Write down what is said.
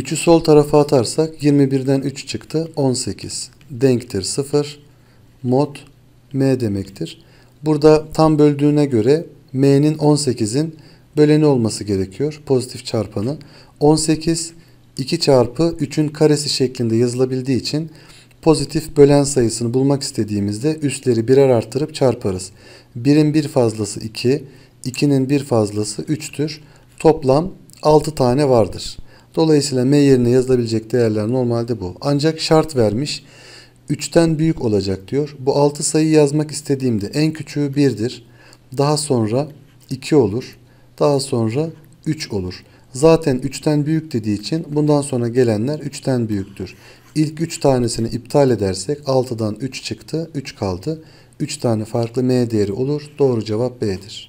3'ü sol tarafa atarsak 21'den 3 çıktı 18. Denktir 0. Mod M demektir. Burada tam böldüğüne göre M'nin 18'in böleni olması gerekiyor. Pozitif çarpanı. 18 2 çarpı 3'ün karesi şeklinde yazılabildiği için pozitif bölen sayısını bulmak istediğimizde üstleri birer arttırıp çarparız. 1'in bir fazlası 2, 2'nin bir fazlası 3'tür. Toplam 6 tane vardır. Dolayısıyla m yerine yazılabilecek değerler normalde bu. Ancak şart vermiş. 3'ten büyük olacak diyor. Bu 6 sayı yazmak istediğimde en küçüğü 1'dir. Daha sonra 2 olur. Daha sonra 3 olur. Zaten 3'ten büyük dediği için bundan sonra gelenler 3'ten büyüktür. İlk 3 tanesini iptal edersek 6'dan 3 çıktı, 3 kaldı. 3 tane farklı m değeri olur. Doğru cevap B'dir.